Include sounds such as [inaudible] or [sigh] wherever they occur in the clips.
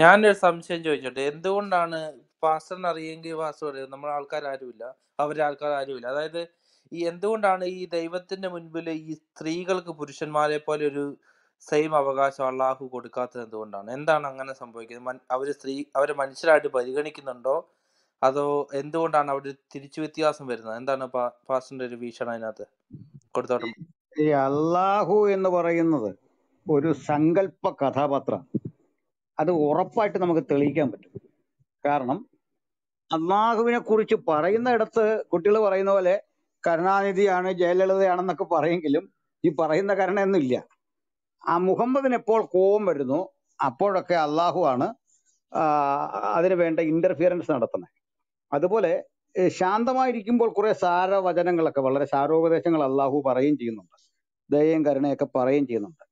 ഞാനൊരു സംശയം ചോദിച്ചോട്ടെ എന്തുകൊണ്ടാണ് പാസ്റ്ററിന് അറിയെങ്കിൽ പാസ്റ്റർ പറയുന്നത് നമ്മുടെ ആൾക്കാർ ആരുമില്ല അവരെ ആൾക്കാർ ആരുമില്ല അതായത് ഈ എന്തുകൊണ്ടാണ് ഈ ദൈവത്തിന്റെ മുൻപിൽ ഈ സ്ത്രീകൾക്ക് പുരുഷന്മാരെ പോലെ ഒരു സെയിം അവകാശം അള്ളാഹു കൊടുക്കാത്തത് എന്തുകൊണ്ടാണ് എന്താണ് അങ്ങനെ സംഭവിക്കുന്നത് അവർ സ്ത്രീ അവരെ മനുഷ്യരായിട്ട് പരിഗണിക്കുന്നുണ്ടോ അതോ എന്തുകൊണ്ടാണ് അവിടെ തിരിച്ചു വ്യത്യാസം വരുന്നത് എന്താണ് പാസ്റ്ററിന്റെ ഒരു വീക്ഷണം അതിനകത്ത് കൊടുത്തോട്ടെ അള്ളാഹു എന്ന് പറയുന്നത് ഒരു സങ്കല്പ കഥാപാത്രം അത് ഉറപ്പായിട്ട് നമുക്ക് തെളിയിക്കാൻ പറ്റും കാരണം അള്ളാഹുവിനെ കുറിച്ച് പറയുന്ന ഇടത്ത് കുട്ടികൾ പറയുന്ന പോലെ കരുണാനിധിയാണ് ജയലളിതയാണെന്നൊക്കെ പറയെങ്കിലും ഈ പറയുന്ന കരുണയൊന്നുമില്ല ആ മുഹമ്മദിന് എപ്പോൾ കോപം വരുന്നു അപ്പോഴൊക്കെ അള്ളാഹുവാണ് അതിന് വേണ്ട ഇന്റർഫിയറൻസ് നടത്തുന്നത് അതുപോലെ ശാന്തമായിരിക്കുമ്പോൾ കുറെ സാരവചനങ്ങളൊക്കെ വളരെ സാരോപദേശങ്ങൾ അള്ളാഹു പറയുകയും ചെയ്യുന്നുണ്ട് ദയയും കരുണയൊക്കെ പറയുകയും ചെയ്യുന്നുണ്ട്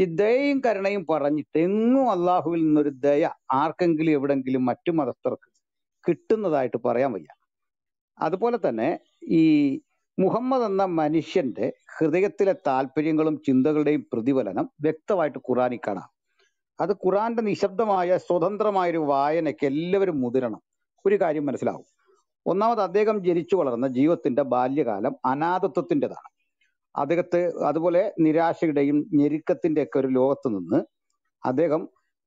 ഈ ദയയും കരുണയും പറഞ്ഞിട്ട് എങ്ങും അള്ളാഹുവിൽ നിന്നൊരു ദയ ആർക്കെങ്കിലും എവിടെങ്കിലും മറ്റു മതസ്ഥർക്ക് കിട്ടുന്നതായിട്ട് പറയാൻ വയ്യ അതുപോലെ തന്നെ ഈ മുഹമ്മദ് എന്ന മനുഷ്യന്റെ ഹൃദയത്തിലെ താല്പര്യങ്ങളും ചിന്തകളുടെയും പ്രതിഫലനം വ്യക്തമായിട്ട് ഖുറാനിൽ കാണാം അത് ഖുറാന്റെ നിശബ്ദമായ സ്വതന്ത്രമായ ഒരു വായനയ്ക്ക് എല്ലാവരും മുതിരണം ഒരു കാര്യം മനസ്സിലാവും ഒന്നാമത് അദ്ദേഹം ജനിച്ചു വളർന്ന ജീവിതത്തിന്റെ ബാല്യകാലം അനാഥത്വത്തിൻ്റെതാണ് അദ്ദേഹത്തെ അതുപോലെ നിരാശയുടെയും ഒക്കെ ഒരു ലോകത്ത് നിന്ന് അദ്ദേഹം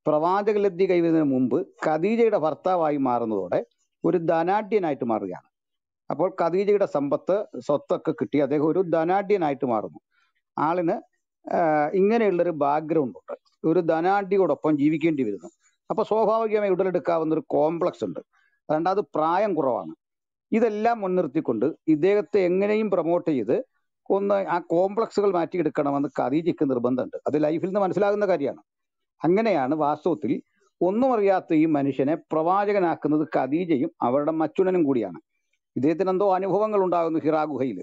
പ്രവാചക ലബ്ധി കൈവരുന്നതിന് മുമ്പ് ഖദീജയുടെ ഭർത്താവായി മാറുന്നതോടെ ഒരു ധനാഢ്യനായിട്ട് മാറുകയാണ് അപ്പോൾ ഖദീജയുടെ സമ്പത്ത് സ്വത്തൊക്കെ കിട്ടി അദ്ദേഹം ഒരു ധനാഢ്യനായിട്ട് മാറുന്നു ആളിന് ഇങ്ങനെയുള്ളൊരു ബാക്ക്ഗ്രൗണ്ട് ഉണ്ട് ഒരു ധനാഢ്യയോടൊപ്പം ജീവിക്കേണ്ടി വരുന്നു അപ്പോൾ സ്വാഭാവികമായി ഉടലെടുക്കാവുന്ന ഒരു കോംപ്ലക്സ് ഉണ്ട് രണ്ടാമത് പ്രായം കുറവാണ് ഇതെല്ലാം മുൻനിർത്തിക്കൊണ്ട് ഇദ്ദേഹത്തെ എങ്ങനെയും പ്രൊമോട്ട് ചെയ്ത് ഒന്ന് ആ കോംപ്ലക്സുകൾ മാറ്റിയെടുക്കണമെന്ന് ഖദീജയ്ക്ക് നിർബന്ധമുണ്ട് അത് ലൈഫിൽ നിന്ന് മനസ്സിലാകുന്ന കാര്യമാണ് അങ്ങനെയാണ് വാസ്തവത്തിൽ ഒന്നും അറിയാത്ത ഈ മനുഷ്യനെ പ്രവാചകനാക്കുന്നത് ഖദീജയും അവരുടെ മച്ചുണനും കൂടിയാണ് ഇദ്ദേഹത്തിന് എന്തോ അനുഭവങ്ങൾ ഉണ്ടാകുന്നു ഹിറാ ഗുഹയിൽ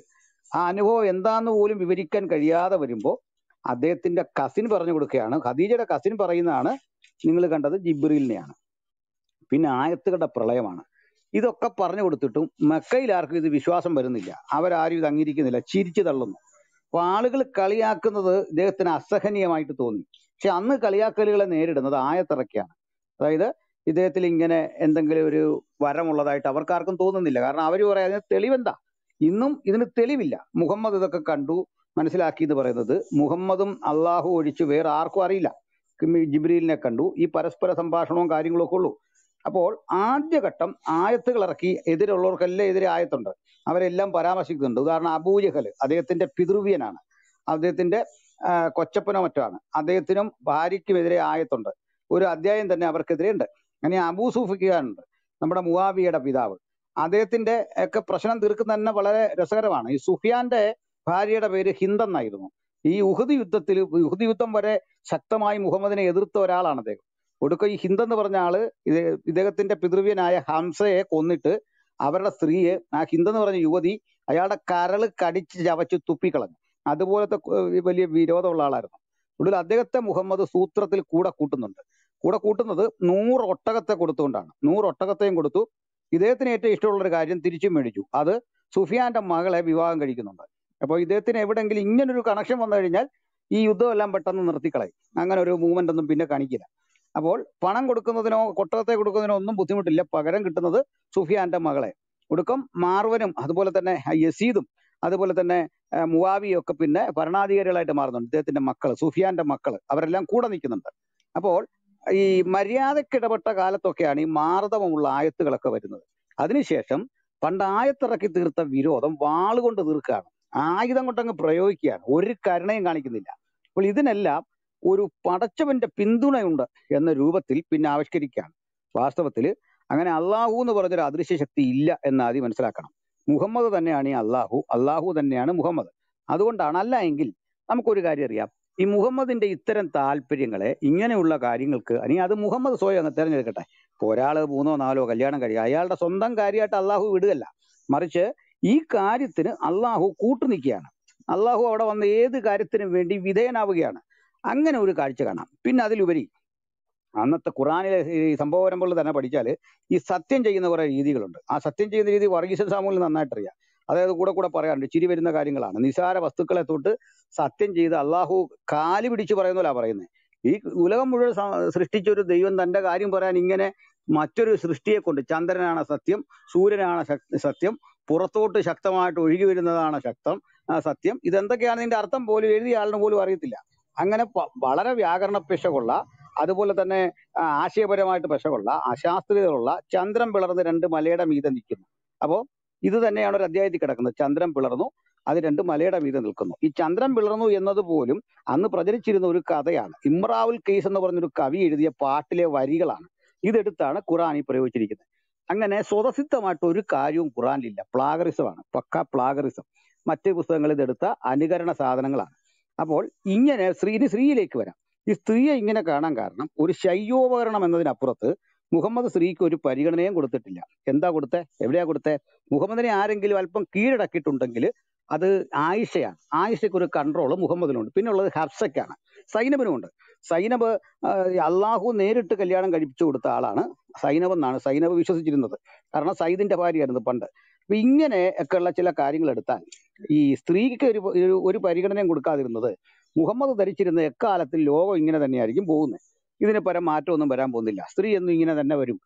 ആ അനുഭവം എന്താന്ന് പോലും വിവരിക്കാൻ കഴിയാതെ വരുമ്പോൾ അദ്ദേഹത്തിന്റെ കസിൻ പറഞ്ഞു കൊടുക്കുകയാണ് ഖദീജയുടെ കസിൻ പറയുന്നതാണ് നിങ്ങൾ കണ്ടത് ജിബ്രീലിനെയാണ് പിന്നെ ആയത്തുകളുടെ പ്രളയമാണ് ഇതൊക്കെ പറഞ്ഞു കൊടുത്തിട്ടും മക്കയിൽ ആർക്കും ഇത് വിശ്വാസം വരുന്നില്ല അവരാരും ഇത് അംഗീകരിക്കുന്നില്ല ചിരിച്ചു തള്ളുന്നു അപ്പൊ ആളുകൾ കളിയാക്കുന്നത് ഇദ്ദേഹത്തിന് അസഹനീയമായിട്ട് തോന്നി പക്ഷെ അന്ന് കളിയാക്കലുകളെ നേരിടുന്നത് ആയത്തിറക്കിയാണ് അതായത് ഇദ്ദേഹത്തിൽ ഇങ്ങനെ എന്തെങ്കിലും ഒരു വരമുള്ളതായിട്ട് അവർക്കാർക്കും തോന്നുന്നില്ല കാരണം അവർ പറയാൻ അതിന് തെളിവെന്താ ഇന്നും ഇതിന് തെളിവില്ല മുഹമ്മദ് ഇതൊക്കെ കണ്ടു മനസ്സിലാക്കി എന്ന് പറയുന്നത് മുഹമ്മദും അള്ളാഹു ഒഴിച്ച് വേറെ ആർക്കും അറിയില്ല ജിബ്രീലിനെ കണ്ടു ഈ പരസ്പര സംഭാഷണവും കാര്യങ്ങളൊക്കെ ഉള്ളൂ അപ്പോൾ ആദ്യഘട്ടം ആയത്തുകൾ ഇറക്കി എതിരുള്ളവർക്കെല്ലാം എതിരെ ആയത്തുണ്ട് അവരെല്ലാം പരാമർശിക്കുന്നുണ്ട് ഉദാഹരണം അബൂജഹൽ അദ്ദേഹത്തിന്റെ പിതൃവ്യനാണ് അദ്ദേഹത്തിന്റെ കൊച്ചപ്പനോ മറ്റോ ആണ് അദ്ദേഹത്തിനും ഭാര്യയ്ക്കുമെതിരെ ആയത്തുണ്ട് ഒരു അധ്യായം തന്നെ അവർക്കെതിരെ ഉണ്ട് അങ്ങനെ അബൂ നമ്മുടെ മുവാബിയുടെ പിതാവ് അദ്ദേഹത്തിന്റെ ഒക്കെ പ്രശ്നം തീർക്കുന്ന തന്നെ വളരെ രസകരമാണ് ഈ സുഫിയാന്റെ ഭാര്യയുടെ പേര് ഹിന്ദെന്നായിരുന്നു ഈ ഉഹുദ് യുദ്ധത്തിൽ ഉഹുദ് യുദ്ധം വരെ ശക്തമായി മുഹമ്മദിനെ എതിർത്ത ഒരാളാണ് അദ്ദേഹം ഒടുക്കം ഈ ഹിന്ദു എന്ന് പറഞ്ഞ ആള് ഇദ്ദേഹത്തിന്റെ പിതൃവ്യനായ ഹംസയെ കൊന്നിട്ട് അവരുടെ സ്ത്രീയെ ആ ഹിന്ദു എന്ന് പറഞ്ഞ യുവതി അയാളുടെ കരള് കടിച്ച് ചവച്ച് തുപ്പിക്കളഞ്ഞു അതുപോലത്തെ വലിയ വിരോധമുള്ള ആളായിരുന്നു ഒടുവിൽ അദ്ദേഹത്തെ മുഹമ്മദ് സൂത്രത്തിൽ കൂടെ കൂട്ടുന്നുണ്ട് കൂടെ കൂട്ടുന്നത് നൂറ് ഒട്ടകത്തെ കൊടുത്തുകൊണ്ടാണ് നൂറ് ഒട്ടകത്തെയും കൊടുത്തു ഇദ്ദേഹത്തിന് ഏറ്റവും ഇഷ്ടമുള്ള ഒരു കാര്യം തിരിച്ചു മേടിച്ചു അത് സുഫിയാന്റെ മകളെ വിവാഹം കഴിക്കുന്നുണ്ട് അപ്പോൾ ഇദ്ദേഹത്തിന് എവിടെയെങ്കിലും ഇങ്ങനൊരു കണക്ഷൻ വന്നു കഴിഞ്ഞാൽ ഈ യുദ്ധമെല്ലാം പെട്ടെന്ന് നിർത്തിക്കളയും അങ്ങനെ ഒരു മൂവ്മെന്റ് ഒന്നും പിന്നെ കാണിക്കില്ല അപ്പോൾ പണം കൊടുക്കുന്നതിനോ കൊട്ടകത്തെ കൊടുക്കുന്നതിനോ ഒന്നും ബുദ്ധിമുട്ടില്ല പകരം കിട്ടുന്നത് സുഫിയാന്റെ മകളെ ഒടുക്കം മാർവനും അതുപോലെ തന്നെ യസീദും അതുപോലെ തന്നെ മുവാവിയൊക്കെ പിന്നെ ഭരണാധികാരികളായിട്ട് മാറുന്നുണ്ട് ഇദ്ദേഹത്തിന്റെ മക്കൾ സുഫിയാന്റെ മക്കൾ അവരെല്ലാം കൂടെ നിൽക്കുന്നുണ്ട് അപ്പോൾ ഈ മര്യാദയ്ക്ക് കാലത്തൊക്കെയാണ് ഈ മാർദ്ദവമുള്ള ആയത്തുകളൊക്കെ വരുന്നത് അതിനുശേഷം പണ്ട് ആയത്തിറക്കി തീർത്ത വിരോധം വാളുകൊണ്ട് തീർക്കുകയാണ് ആയുധം കൊണ്ടങ്ങ് പ്രയോഗിക്കുകയാണ് ഒരു കരുണയും കാണിക്കുന്നില്ല അപ്പോൾ ഇതിനെല്ലാം ഒരു പടച്ചവന്റെ പിന്തുണയുണ്ട് എന്ന രൂപത്തിൽ പിന്നെ ആവിഷ്കരിക്കുകയാണ് വാസ്തവത്തിൽ അങ്ങനെ അള്ളാഹു എന്ന് പറഞ്ഞൊരു അദൃശ്യ ശക്തി ഇല്ല എന്ന് മനസ്സിലാക്കണം മുഹമ്മദ് തന്നെയാണ് ഈ അള്ളാഹു അള്ളാഹു തന്നെയാണ് മുഹമ്മദ് അതുകൊണ്ടാണ് അല്ല എങ്കിൽ നമുക്കൊരു കാര്യം അറിയാം ഈ മുഹമ്മദിന്റെ ഇത്തരം താല്പര്യങ്ങളെ ഇങ്ങനെയുള്ള കാര്യങ്ങൾക്ക് അല്ലെങ്കിൽ അത് മുഹമ്മദ് സ്വയം അങ്ങ് തിരഞ്ഞെടുക്കട്ടെ ഒരാൾ മൂന്നോ നാലോ കല്യാണം കഴിയുക അയാളുടെ സ്വന്തം കാര്യമായിട്ട് അള്ളാഹു വിടുകല്ല മറിച്ച് ഈ കാര്യത്തിന് അള്ളാഹു കൂട്ടുനിൽക്കുകയാണ് അള്ളാഹു അവിടെ വന്ന ഏത് കാര്യത്തിനും വേണ്ടി വിധേയനാവുകയാണ് അങ്ങനെ ഒരു കാഴ്ച കാണാം പിന്നെ അതിലുപരി അന്നത്തെ ഖുറാനിലെ ഈ സംഭവ വരുമ്പോൾ തന്നെ പഠിച്ചാൽ ഈ സത്യം ചെയ്യുന്ന കുറേ രീതികളുണ്ട് ആ സത്യം ചെയ്യുന്ന രീതി വർഗീസ സാമൂഹ്യം നന്നായിട്ടറിയാം അതായത് കൂടെ കൂടെ പറയാറുണ്ട് ചിരി വരുന്ന കാര്യങ്ങളാണ് നിസാര വസ്തുക്കളെ തൊട്ട് സത്യം ചെയ്ത് അള്ളാഹു കാലി പിടിച്ച് പറയുന്ന പോലെ പറയുന്നത് ഈ ഉലകം മുഴുവൻ സൃഷ്ടിച്ച ഒരു ദൈവം തന്റെ കാര്യം പറയാൻ ഇങ്ങനെ മറ്റൊരു സൃഷ്ടിയെ കൊണ്ട് ചന്ദ്രനാണ് സത്യം സൂര്യനാണ് സത്യം പുറത്തോട്ട് ശക്തമായിട്ട് ഒഴുകി വരുന്നതാണ് ശക്തം സത്യം ഇതെന്തൊക്കെയാണ് ഇതിന്റെ അർത്ഥം പോലും എഴുതിയ ആളിന് പോലും അറിയത്തില്ല അങ്ങനെ വളരെ വ്യാകരണ പിശകുള്ള അതുപോലെ തന്നെ ആശയപരമായിട്ട് പിശകുള്ള അശാസ്ത്രീയതയുള്ള ചന്ദ്രൻ പിളർന്ന് രണ്ട് മലയുടെ മീതെ നിൽക്കുന്നു അപ്പോൾ ഇത് തന്നെയാണ് ഒരു അധ്യായത്തിൽ കിടക്കുന്നത് ചന്ദ്രൻ പിളർന്നു അത് രണ്ട് മലയുടെ മീതെ നിൽക്കുന്നു ഈ ചന്ദ്രൻ പിളർന്നു എന്നത് പോലും അന്ന് പ്രചരിച്ചിരുന്ന ഒരു കഥയാണ് ഇമ്രാവുൽ കേസ് എന്ന് പറഞ്ഞൊരു കവി എഴുതിയ പാട്ടിലെ വരികളാണ് ഇതെടുത്താണ് ഈ പ്രയോഗിച്ചിരിക്കുന്നത് അങ്ങനെ സ്വതസിദ്ധമായിട്ട് ഒരു കാര്യവും ഖുറാനിലില്ല പ്ലാഗറിസമാണ് പക്ക പ്ലാഗറിസം മറ്റ് പുസ്തകങ്ങളിൽ ഇതെടുത്ത അനുകരണ സാധനങ്ങളാണ് അപ്പോൾ ഇങ്ങനെ സ്ത്രീ സ്ത്രീയിലേക്ക് വരാം ഈ സ്ത്രീയെ ഇങ്ങനെ കാണാൻ കാരണം ഒരു ശയ്യോപകരണം എന്നതിനപ്പുറത്ത് മുഹമ്മദ് സ്ത്രീക്ക് ഒരു പരിഗണനയും കൊടുത്തിട്ടില്ല എന്താ കൊടുത്തേ എവിടെയാ കൊടുത്തേ മുഹമ്മദിനെ ആരെങ്കിലും അല്പം കീഴടക്കിയിട്ടുണ്ടെങ്കിൽ അത് ആയിഷയാണ് ആയിഷയ്ക്ക് ഒരു കൺട്രോൾ മുഹമ്മദിനുണ്ട് പിന്നെ ഉള്ളത് സൈനബിനും ഉണ്ട് സൈനബ് അള്ളാഹു നേരിട്ട് കല്യാണം കഴിപ്പിച്ചു കൊടുത്ത ആളാണ് സൈനബ് എന്നാണ് സൈനബ് വിശ്വസിച്ചിരുന്നത് കാരണം സൈദിന്റെ ഭാര്യയായിരുന്നു പണ്ട് അപ്പൊ ഇങ്ങനെ ഒക്കെയുള്ള ചില കാര്യങ്ങൾ എടുത്താൽ ഈ സ്ത്രീക്ക് ഒരു ഒരു പരിഗണനയും കൊടുക്കാതിരുന്നത് മുഹമ്മദ് ധരിച്ചിരുന്ന എക്കാലത്തിൽ ലോകം ഇങ്ങനെ തന്നെയായിരിക്കും പോകുന്നത് ഇതിന് പരം മാറ്റമൊന്നും വരാൻ പോകുന്നില്ല സ്ത്രീ എന്നും ഇങ്ങനെ തന്നെ വരും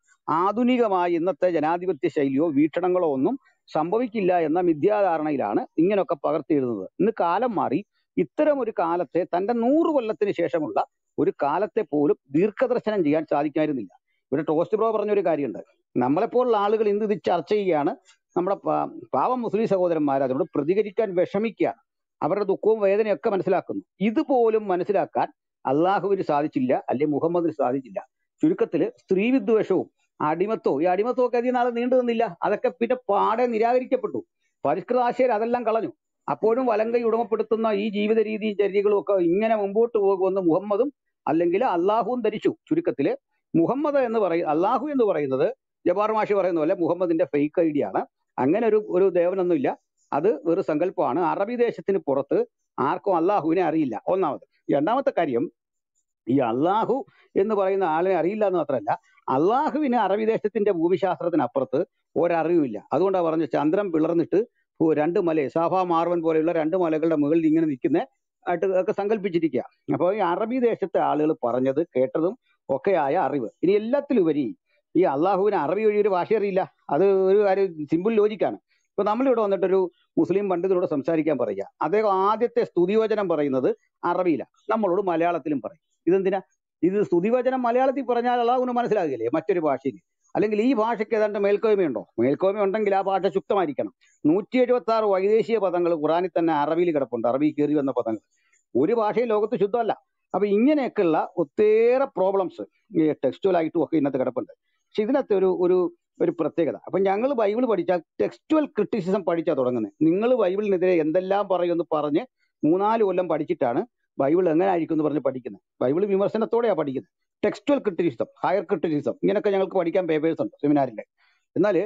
ആധുനികമായി ഇന്നത്തെ ജനാധിപത്യ ശൈലിയോ വീക്ഷണങ്ങളോ ഒന്നും സംഭവിക്കില്ല എന്ന മിഥ്യാധാരണയിലാണ് ഇങ്ങനെയൊക്കെ പകർത്തിയിരുന്നത് ഇന്ന് കാലം മാറി ഇത്തരം ഒരു കാലത്തെ തന്റെ നൂറ് കൊല്ലത്തിന് ശേഷമുള്ള ഒരു കാലത്തെ പോലും ദീർഘദർശനം ചെയ്യാൻ സാധിക്കായിരുന്നില്ല ഇവിടെ ടോസ്റ്റ് ബ്രോ പറഞ്ഞൊരു കാര്യമുണ്ട് നമ്മളെപ്പോലുള്ള ആളുകൾ ഇന്ന് ഇത് ചർച്ച ചെയ്യുകയാണ് നമ്മുടെ പാവം മുസ്ലിം സഹോദരന്മാർ അതിനോട് പ്രതികരിക്കാൻ വിഷമിക്കുക അവരുടെ ദുഃഖവും വേദനയൊക്കെ മനസ്സിലാക്കുന്നു ഇതുപോലും മനസ്സിലാക്കാൻ അള്ളാഹുവിന് സാധിച്ചില്ല അല്ലെ മുഹമ്മദിന് സാധിച്ചില്ല ചുരുക്കത്തിൽ സ്ത്രീ വിദ്വേഷവും അടിമത്വവും ഈ അടിമത്വം ഒക്കെ അധികം നാളെ നീണ്ടു നിന്നില്ല അതൊക്കെ പിന്നെ പാടെ നിരാകരിക്കപ്പെട്ടു പരിഷ്കൃത ആശയം അതെല്ലാം കളഞ്ഞു അപ്പോഴും വലങ്കൈ ഉടമപ്പെടുത്തുന്ന ഈ ജീവിത രീതിയും ചര്യകളും ഒക്കെ ഇങ്ങനെ മുമ്പോട്ട് പോകുമെന്ന് മുഹമ്മദും അല്ലെങ്കിൽ അള്ളാഹുവും ധരിച്ചു ചുരുക്കത്തിൽ മുഹമ്മദ് എന്ന് പറയും അള്ളാഹു എന്ന് പറയുന്നത് ജബാർ മാഷി പറയുന്ന പോലെ മുഹമ്മദിന്റെ ഫേക്ക് ഐഡിയ ആണ് അങ്ങനെ ഒരു ഒരു ദേവനൊന്നുമില്ല അത് ഒരു സങ്കല്പമാണ് അറബി ദേശത്തിന് പുറത്ത് ആർക്കും അള്ളാഹുവിനെ അറിയില്ല ഒന്നാമത് രണ്ടാമത്തെ കാര്യം ഈ അള്ളാഹു എന്ന് പറയുന്ന ആളിനെ അറിയില്ല എന്ന് മാത്രമല്ല അള്ളാഹുവിന് അറബി ദേശത്തിന്റെ ഭൂമിശാസ്ത്രത്തിനപ്പുറത്ത് ഒരറിവില്ല അതുകൊണ്ടാണ് പറഞ്ഞു ചന്ദ്രൻ പിളർന്നിട്ട് രണ്ട് മല സാഫ മാർവൻ പോലെയുള്ള രണ്ട് മലകളുടെ മുകളിൽ ഇങ്ങനെ നിൽക്കുന്ന ആയിട്ട് ഒക്കെ സങ്കല്പിച്ചിരിക്കുക അപ്പോൾ ഈ അറബി ദേശത്തെ ആളുകൾ പറഞ്ഞത് കേട്ടതും ഒക്കെയായ അറിവ് ഇനി എല്ലാത്തിലുപരി ഈ അള്ളാഹുവിന് അറബി വഴി ഒരു ഭാഷ അറിയില്ല അത് ഒരു കാര്യം സിമ്പിൾ ലോജിക്കാണ് ഇപ്പൊ നമ്മളിവിടെ വന്നിട്ടൊരു മുസ്ലിം പണ്ഡിതനോട് സംസാരിക്കാൻ പറയുക അദ്ദേഹം ആദ്യത്തെ സ്തുതിവചനം പറയുന്നത് അറബിയിലാണ് നമ്മളോട് മലയാളത്തിലും പറയും ഇതെന്തിനാ ഇത് സ്തുതിവചനം മലയാളത്തിൽ പറഞ്ഞാൽ അള്ളാഹുവിന് മനസ്സിലാകില്ലേ മറ്റൊരു ഭാഷയിൽ അല്ലെങ്കിൽ ഈ ഭാഷയ്ക്ക് ഏതാണ്ട് മേൽക്കോയ്മയുണ്ടോ മേൽക്കോയ്മ ഉണ്ടെങ്കിൽ ആ ഭാഷ ശുക്തമായിരിക്കണം നൂറ്റി എഴുപത്തി ആറ് വൈദേശിക പദങ്ങൾ ഖുറാനിൽ തന്നെ അറബിയിൽ കിടപ്പുണ്ട് അറബി കയറി വന്ന പദങ്ങൾ ഒരു ഭാഷയും ലോകത്ത് ശുദ്ധമല്ല അപ്പൊ ഇങ്ങനെയൊക്കെയുള്ള ഒത്തേറെ പ്രോബ്ലംസ് ടെക്സ്റ്റോലായിട്ടും ഒക്കെ ഇന്നത്തെ കിടപ്പുണ്ട് പക്ഷെ ഇതിനകത്ത് ഒരു ഒരു ഒരു പ്രത്യേകത അപ്പൊ ഞങ്ങൾ ബൈബിൾ പഠിച്ചാൽ ടെക്സ്റ്റുവൽ ക്രിട്ടിസിസം പഠിച്ചാൽ തുടങ്ങുന്നത് നിങ്ങൾ ബൈബിളിനെതിരെ എന്തെല്ലാം പറയുമെന്ന് പറഞ്ഞ് മൂന്നാല് കൊല്ലം പഠിച്ചിട്ടാണ് ബൈബിൾ എങ്ങനെ ആയിരിക്കും എന്ന് പറഞ്ഞ് പഠിക്കുന്നത് ബൈബിൾ വിമർശനത്തോടെയാണ് പഠിക്കുന്നത് ടെക്സ്റ്റുവൽ ക്രിട്ടിസിസം ഹയർ ക്രിട്ടിസിസം ഇങ്ങനെയൊക്കെ ഞങ്ങൾക്ക് പഠിക്കാൻ പേപ്പേഴ്സ് ഉണ്ട് സെമിനാറിൽ എന്നാൽ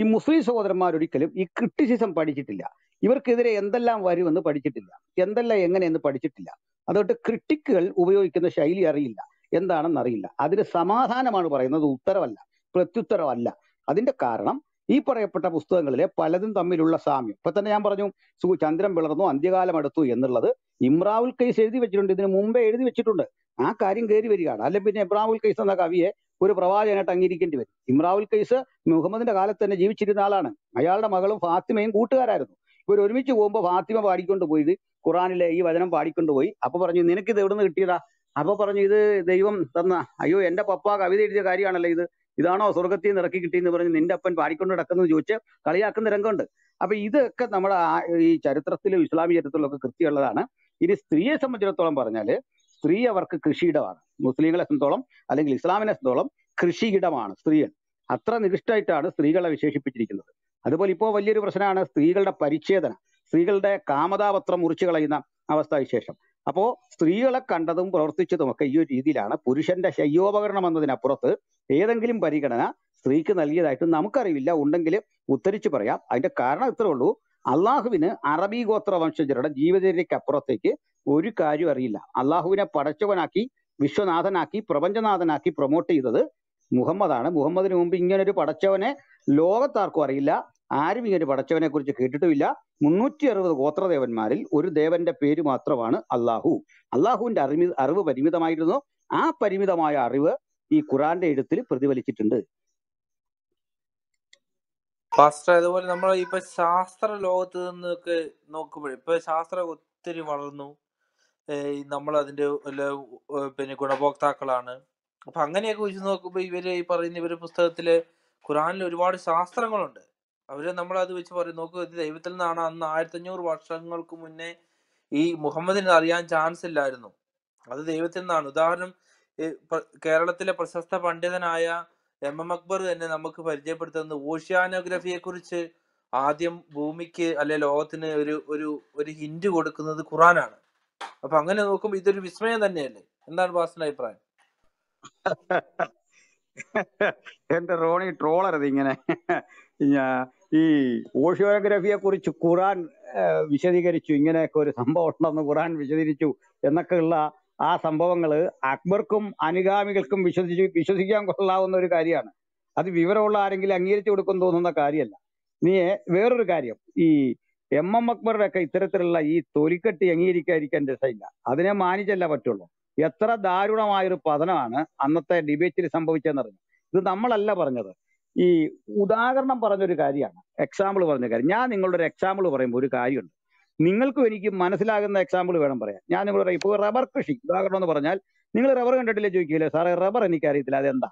ഈ മുസ്ലിം സഹോദരന്മാർ ഒരിക്കലും ഈ ക്രിട്ടിസിസം പഠിച്ചിട്ടില്ല ഇവർക്കെതിരെ എന്തെല്ലാം വരുമെന്ന് പഠിച്ചിട്ടില്ല എന്തെല്ലാം എങ്ങനെയെന്ന് പഠിച്ചിട്ടില്ല അതുകൊണ്ട് ക്രിട്ടിക്കുകൾ ഉപയോഗിക്കുന്ന ശൈലി അറിയില്ല എന്താണെന്ന് അറിയില്ല അതിന് സമാധാനമാണ് പറയുന്നത് ഉത്തരവല്ല പ്രത്യുത്തരമല്ല അതിന്റെ കാരണം ഈ പറയപ്പെട്ട പുസ്തകങ്ങളിലെ പലതും തമ്മിലുള്ള സാമ്യം ഇപ്പൊ തന്നെ ഞാൻ പറഞ്ഞു സു ചന്ദ്രൻ വിളർന്നു അന്ത്യകാലം അടുത്തു എന്നുള്ളത് ഇമ്രാവുൽ കൈസ് എഴുതി വെച്ചിട്ടുണ്ട് ഇതിന് മുമ്പേ എഴുതി വെച്ചിട്ടുണ്ട് ആ കാര്യം കയറി വരികയാണ് അല്ലെ പിന്നെ ഇബ്രാഹുൽ കൈസ് എന്ന കവിയെ ഒരു പ്രവാചകനായിട്ട് അംഗീകരിക്കേണ്ടി വരും ഇമ്രാവുൽ കൈസ് മുഹമ്മദിന്റെ കാലത്ത് തന്നെ ജീവിച്ചിരുന്ന ആളാണ് അയാളുടെ മകളും ഫാത്തിമയും കൂട്ടുകാരായിരുന്നു ഇവർ ഒരുമിച്ച് പോകുമ്പോൾ ഫാത്തിമ പാടിക്കൊണ്ട് പോയത് ഖുറാനിലെ ഈ വചനം പാടിക്കൊണ്ട് പോയി അപ്പൊ പറഞ്ഞു നിനക്ക് ഇത് എവിടുന്ന് കിട്ടിയതാ അപ്പൊ പറഞ്ഞു ഇത് ദൈവം തന്ന അയ്യോ എന്റെ പപ്പ കവിത എഴുതിയ കാര്യമാണല്ലോ ഇത് ഇതാണോ സ്വർഗത്തിൽ നിന്ന് ഇറക്കി കിട്ടിയെന്ന് പറഞ്ഞ് നിന്റെ അപ്പൻ പാടിക്കൊണ്ട് നടക്കുന്നത് ചോദിച്ച് കളിയാക്കുന്ന രംഗമുണ്ട് അപ്പൊ ഇതൊക്കെ നമ്മുടെ ഈ ചരിത്രത്തിലും ഇസ്ലാമിക ചരിത്രത്തിലൊക്കെ കൃത്യമുള്ളതാണ് ഇനി സ്ത്രീയെ സംബന്ധിച്ചിടത്തോളം പറഞ്ഞാല് സ്ത്രീ അവർക്ക് കൃഷിയിടമാണ് മുസ്ലിങ്ങളെ സംബന്ധിച്ചോളം അല്ലെങ്കിൽ ഇസ്ലാമിനെ സംബന്ധിച്ചോളം കൃഷിയിടമാണ് സ്ത്രീ അത്ര നികൃഷ്ടമായിട്ടാണ് സ്ത്രീകളെ വിശേഷിപ്പിച്ചിരിക്കുന്നത് അതുപോലെ ഇപ്പോൾ വലിയൊരു പ്രശ്നമാണ് സ്ത്രീകളുടെ പരിച്ഛേദന സ്ത്രീകളുടെ കാമതാപത്രം മുറിച്ചു കളയുന്ന അവസ്ഥാവിശേഷം അപ്പോ സ്ത്രീകളെ കണ്ടതും പ്രവർത്തിച്ചതുമൊക്കെ ഈ ഒരു രീതിയിലാണ് പുരുഷന്റെ ശയ്യോപകരണം എന്നതിനപ്പുറത്ത് ഏതെങ്കിലും പരിഗണന സ്ത്രീക്ക് നൽകിയതായിട്ട് നമുക്കറിയില്ല ഉണ്ടെങ്കിൽ ഉത്തരിച്ചു പറയാം അതിന്റെ കാരണം ഇത്രേ ഉള്ളൂ അള്ളാഹുവിന് അറബി ഗോത്ര വംശജരുടെ ജീവചര്യയ്ക്ക് അപ്പുറത്തേക്ക് ഒരു കാര്യം അറിയില്ല അള്ളാഹുവിനെ പടച്ചവനാക്കി വിശ്വനാഥനാക്കി പ്രപഞ്ചനാഥനാക്കി പ്രൊമോട്ട് ചെയ്തത് മുഹമ്മദാണ് മുഹമ്മദിന് മുമ്പ് ഇങ്ങനൊരു പടച്ചവനെ ലോകത്താർക്കും അറിയില്ല ആരും ഇങ്ങനെ പടച്ചവനെ കുറിച്ച് കേട്ടിട്ടുമില്ല മുന്നൂറ്റി അറുപത് ഗോത്രദേവന്മാരിൽ ഒരു ദേവന്റെ പേര് മാത്രമാണ് അള്ളാഹു അള്ളാഹുവിന്റെ അറിമി അറിവ് പരിമിതമായിരുന്നു ആ പരിമിതമായ അറിവ് ഈ ഖുറാന്റെ എഴുത്തിൽ പ്രതിഫലിച്ചിട്ടുണ്ട് ഫാസ്റ്റർ അതുപോലെ നമ്മൾ ഇപ്പൊ ശാസ്ത്ര ലോകത്ത് നിന്നൊക്കെ നോക്കുമ്പോൾ ഇപ്പൊ ശാസ്ത്രം ഒത്തിരി വളർന്നു നമ്മൾ അതിന്റെ പിന്നെ ഗുണഭോക്താക്കളാണ് അപ്പൊ അങ്ങനെയൊക്കെ വെച്ച് നോക്കുമ്പോൾ ഇവര് ഈ പറയുന്ന ഇവര് പുസ്തകത്തില് ഖുറാനിൽ ഒരുപാട് ശാസ്ത്രങ്ങളുണ്ട് അവര് നമ്മളത് വെച്ച് പറയും നോക്ക് ഇത് ദൈവത്തിൽ നിന്നാണ് അന്ന് ആയിരത്തഞ്ഞൂറ് വർഷങ്ങൾക്ക് മുന്നേ ഈ മുഹമ്മദിന് അറിയാൻ ചാൻസ് ഇല്ലായിരുന്നു അത് ദൈവത്തിൽ നിന്നാണ് ഉദാഹരണം കേരളത്തിലെ പ്രശസ്ത പണ്ഡിതനായ എം എം അക്ബർ തന്നെ നമുക്ക് പരിചയപ്പെടുത്തുന്നത് ഓഷ്യാനോഗ്രഫിയെ കുറിച്ച് ആദ്യം ഭൂമിക്ക് അല്ലെ ലോകത്തിന് ഒരു ഒരു ഒരു ഹിന്റ് കൊടുക്കുന്നത് ഖുറാനാണ് അപ്പൊ അങ്ങനെ നോക്കുമ്പോ ഇതൊരു വിസ്മയം തന്നെയല്ലേ എന്താണ് ബാസിന്റെ അഭിപ്രായം [laughs] എന്റെ റോണി ട്രോളരുത് ഇങ്ങനെ ഈ ഓഷിയോഗ്രഫിയെ കുറിച്ച് ഖുറാൻ വിശദീകരിച്ചു ഇങ്ങനെയൊക്കെ ഒരു സംഭവം ഉണ്ടെന്ന് ഖുറാൻ വിശദീകരിച്ചു എന്നൊക്കെയുള്ള ആ സംഭവങ്ങൾ അക്ബർക്കും അനുഗാമികൾക്കും വിശ്വസിച്ച് വിശ്വസിക്കാൻ കൊള്ളാവുന്ന ഒരു കാര്യമാണ് അത് വിവരമുള്ള ആരെങ്കിലും അംഗീകരിച്ചു കൊടുക്കും തോന്നുന്ന കാര്യമല്ല നീ വേറൊരു കാര്യം ഈ എം എം അക്ബറുടെ ഒക്കെ ഇത്തരത്തിലുള്ള ഈ തൊലിക്കെട്ടി അംഗീകരിക്കാതിരിക്കാൻ രസമില്ല അതിനെ മാനിച്ചല്ല പറ്റുള്ളൂ എത്ര ദാരുണമായൊരു പതനമാണ് അന്നത്തെ ഡിബേറ്റിൽ സംഭവിച്ചതെന്നറിഞ്ഞു ഇത് നമ്മളല്ല പറഞ്ഞത് ഈ ഉദാഹരണം പറഞ്ഞൊരു കാര്യമാണ് എക്സാമ്പിൾ പറഞ്ഞ കാര്യം ഞാൻ നിങ്ങളുടെ ഒരു എക്സാമ്പിൾ പറയുമ്പോൾ ഒരു കാര്യമുണ്ട് നിങ്ങൾക്കും എനിക്ക് മനസ്സിലാകുന്ന എക്സാമ്പിൾ വേണം പറയാം ഞാൻ നിങ്ങളോട് പറയാം ഇപ്പോൾ റബ്ബർ കൃഷി ഉദാഹരണം എന്ന് പറഞ്ഞാൽ നിങ്ങൾ റബ്ബർ കണ്ടിട്ടില്ലേ ചോദിക്കില്ലേ സാറേ റബ്ബർ എനിക്കറിയത്തില്ല അതെന്താ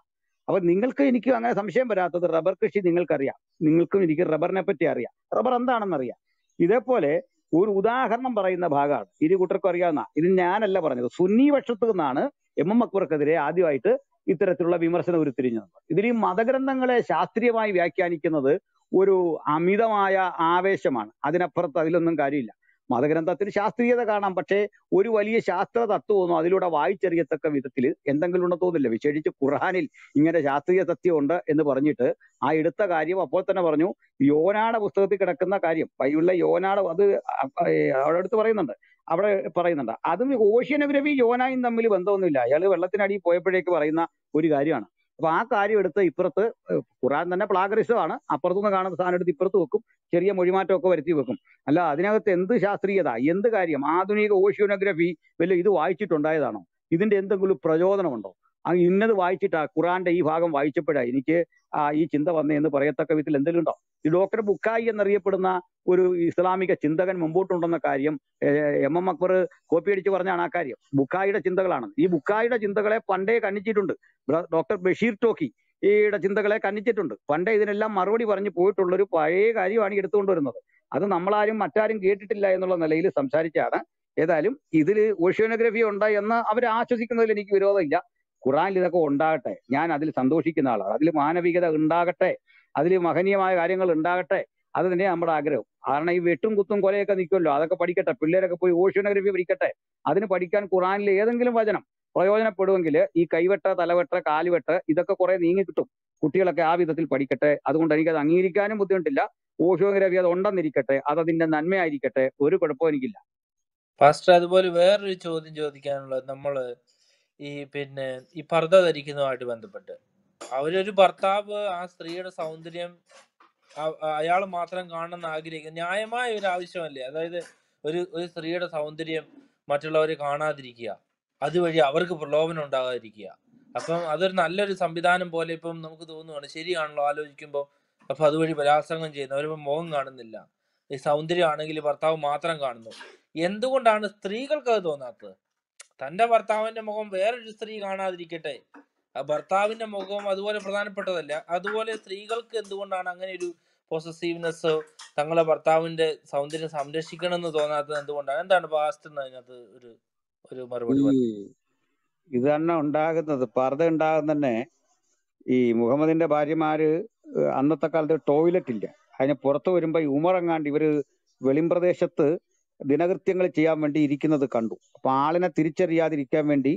അപ്പൊ നിങ്ങൾക്ക് എനിക്കും അങ്ങനെ സംശയം വരാത്തത് റബ്ബർ കൃഷി നിങ്ങൾക്കറിയാം നിങ്ങൾക്കും എനിക്ക് റബ്ബറിനെ പറ്റി അറിയാം റബ്ബർ എന്താണെന്നറിയാം ഇതേപോലെ ഒരു ഉദാഹരണം പറയുന്ന ഭാഗമാണ് ഇരു കൂട്ടർക്കും അറിയാവുന്ന ഇത് ഞാനല്ല പറഞ്ഞത് സുന്നി പക്ഷത്തു നിന്നാണ് എം എം അക്ബർക്കെതിരെ ആദ്യമായിട്ട് ഇത്തരത്തിലുള്ള വിമർശനം ഉരുത്തിരിഞ്ഞത് ഇതിൽ ഈ മതഗ്രന്ഥങ്ങളെ ശാസ്ത്രീയമായി വ്യാഖ്യാനിക്കുന്നത് ഒരു അമിതമായ ആവേശമാണ് അതിനപ്പുറത്ത് അതിലൊന്നും കാര്യമില്ല മതഗ്രന്ഥത്തിന് ശാസ്ത്രീയത കാണാം പക്ഷേ ഒരു വലിയ ശാസ്ത്ര തത്വമൊന്നും അതിലൂടെ വായിച്ചെറിയത്തക്ക വിധത്തിൽ എന്തെങ്കിലും ഉണ്ടെന്ന് തോന്നില്ല വിശേഷിച്ച് ഖുർഹാനിൽ ഇങ്ങനെ ശാസ്ത്രീയ സത്യമുണ്ട് എന്ന് പറഞ്ഞിട്ട് ആ എടുത്ത കാര്യം അപ്പോൾ തന്നെ പറഞ്ഞു യോനാട പുസ്തകത്തിൽ കിടക്കുന്ന കാര്യം ബൈബിളിലെ യോനാട് അത് അവിടെ അടുത്ത് പറയുന്നുണ്ട് അവിടെ പറയുന്നുണ്ട് അതും ഓഷ്യനോഗ്രഫി യോനായും തമ്മിൽ ബന്ധമൊന്നുമില്ല അയാൾ വെള്ളത്തിനടിയിൽ പോയപ്പോഴേക്ക് പറയുന്ന ഒരു കാര്യമാണ് അപ്പൊ ആ കാര്യം എടുത്ത് ഇപ്പുറത്ത് ഖുറാൻ തന്നെ പ്ലാഗറിസമാണ് അപ്പുറത്തുനിന്ന് കാണുന്ന സാധനം എടുത്ത് ഇപ്പുറത്ത് വെക്കും ചെറിയ മൊഴിമാറ്റമൊക്കെ വരുത്തി വെക്കും അല്ല അതിനകത്ത് എന്ത് ശാസ്ത്രീയത എന്ത് കാര്യം ആധുനിക ഓഷ്യോനോഗ്രഫി വല്ല ഇത് വായിച്ചിട്ടുണ്ടായതാണോ ഇതിന്റെ എന്തെങ്കിലും പ്രചോദനമുണ്ടോ ഇന്നത് വായിച്ചിട്ടാ ഖുറാന്റെ ഈ ഭാഗം വായിച്ചപ്പോഴാ എനിക്ക് ആ ഈ ചിന്ത വന്നതെന്ന് പറയത്തക്ക വിധത്തിൽ എന്തെങ്കിലും ഉണ്ടോ ഈ ഡോക്ടർ ബുക്കായി എന്നറിയപ്പെടുന്ന ഒരു ഇസ്ലാമിക ചിന്തകൻ മുമ്പോട്ടുണ്ടെന്ന കാര്യം എം എം അക്ബർ അടിച്ച് പറഞ്ഞാണ് ആ കാര്യം ബുക്കായിയുടെ ചിന്തകളാണ് ഈ ബുക്കായിയുടെ ചിന്തകളെ പണ്ടേ കണ്ണിച്ചിട്ടുണ്ട് ഡോക്ടർ ബഷീർ ടോക്കി ഈയുടെ ചിന്തകളെ കണ്ണിച്ചിട്ടുണ്ട് പണ്ടേ ഇതിനെല്ലാം മറുപടി പറഞ്ഞു പോയിട്ടുള്ള ഒരു പഴയ കാര്യമാണ് എടുത്തുകൊണ്ടുവരുന്നത് അത് നമ്മളാരും മറ്റാരും കേട്ടിട്ടില്ല എന്നുള്ള നിലയിൽ സംസാരിച്ചാണ് ഏതായാലും ഇതിൽ ഓഷ്യോനോഗ്രഫി ഉണ്ട് എന്ന് അവർ ആശ്വസിക്കുന്നതിൽ എനിക്ക് വിരോധമില്ല ഖുറാനിൽ ഇതൊക്കെ ഉണ്ടാകട്ടെ ഞാൻ അതിൽ സന്തോഷിക്കുന്ന ആളാണ് അതിൽ മാനവികത ഉണ്ടാകട്ടെ അതിൽ മഹനീയമായ കാര്യങ്ങൾ ഉണ്ടാകട്ടെ അത് തന്നെ നമ്മുടെ ആഗ്രഹം കാരണം ഈ വെട്ടും കുത്തും കൊലയൊക്കെ നിൽക്കുമല്ലോ അതൊക്കെ പഠിക്കട്ടെ പിള്ളേരൊക്കെ പോയി ഓഷ്യനോഗ്രഫി പഠിക്കട്ടെ അതിന് പഠിക്കാൻ ഖുറാനിലെ ഏതെങ്കിലും വചനം പ്രയോജനപ്പെടുമെങ്കിൽ ഈ കൈവെട്ട തലവെട്ട കാലുവെട്ട് ഇതൊക്കെ കുറെ നീങ്ങി കിട്ടും കുട്ടികളൊക്കെ ആ വിധത്തിൽ പഠിക്കട്ടെ അതുകൊണ്ട് എനിക്ക് അത് അംഗീകരിക്കാനും ബുദ്ധിമുട്ടില്ല ഓഷ്യോഗ്രഫി അത് ഉണ്ടെന്നിരിക്കട്ടെ അത് അതിന്റെ നന്മയായിരിക്കട്ടെ ഒരു കുഴപ്പവും എനിക്കില്ല ഫാസ്റ്റർ അതുപോലെ വേറൊരു ചോദ്യം ചോദിക്കാനുള്ളത് നമ്മൾ ഈ പിന്നെ ഈ പർദ്ദ ധരിക്കുന്നതുമായിട്ട് ബന്ധപ്പെട്ട് അവരൊരു ഭർത്താവ് ആ സ്ത്രീയുടെ സൗന്ദര്യം അയാൾ മാത്രം കാണണമെന്ന് ആഗ്രഹിക്കുന്ന ന്യായമായ ഒരു ആവശ്യമല്ലേ അതായത് ഒരു ഒരു സ്ത്രീയുടെ സൗന്ദര്യം മറ്റുള്ളവർ കാണാതിരിക്കുക അതുവഴി അവർക്ക് പ്രലോഭനം ഉണ്ടാകാതിരിക്കുക അപ്പം അതൊരു നല്ലൊരു സംവിധാനം പോലെ ഇപ്പം നമുക്ക് തോന്നുകയാണ് ശരിയാണല്ലോ ആലോചിക്കുമ്പോൾ അപ്പൊ അതുവഴി പരാസംഗം ചെയ്യുന്നു അവരിപ്പം മുഖം കാണുന്നില്ല ഈ സൗന്ദര്യമാണെങ്കിൽ ഭർത്താവ് മാത്രം കാണുന്നു എന്തുകൊണ്ടാണ് സ്ത്രീകൾക്ക് അത് തോന്നാത്തത് തന്റെ ഭർത്താവിന്റെ മുഖം വേറൊരു സ്ത്രീ കാണാതിരിക്കട്ടെ ഭർത്താവിന്റെ മുഖം അതുപോലെ പ്രധാനപ്പെട്ടതല്ല അതുപോലെ സ്ത്രീകൾക്ക് എന്തുകൊണ്ടാണ് അങ്ങനെ ഒരു പോസസീവ്നെസ് തങ്ങളെ ഭർത്താവിന്റെ സൗന്ദര്യം സംരക്ഷിക്കണം എന്ന് തോന്നാത്തത് എന്തുകൊണ്ടാണ് എന്താണ് പാസ്റ്റ് അതിനകത്ത് ഒരു ഒരു മറുപടി ഇത് തന്നെ ഉണ്ടാകുന്നത് പർദ്ദ ഉണ്ടാകുന്ന തന്നെ ഈ മുഹമ്മദിന്റെ ഭാര്യമാര് അന്നത്തെ കാലത്ത് ടോയ്ലറ്റ് ഇല്ല അതിന് പുറത്ത് വരുമ്പോ ഉമറങ്ങാണ്ട് ഇവര് വെളിമ്പ്രദേശത്ത് ദിനകൃത്യങ്ങൾ ചെയ്യാൻ വേണ്ടി ഇരിക്കുന്നത് കണ്ടു അപ്പൊ ആളിനെ തിരിച്ചറിയാതിരിക്കാൻ വേണ്ടി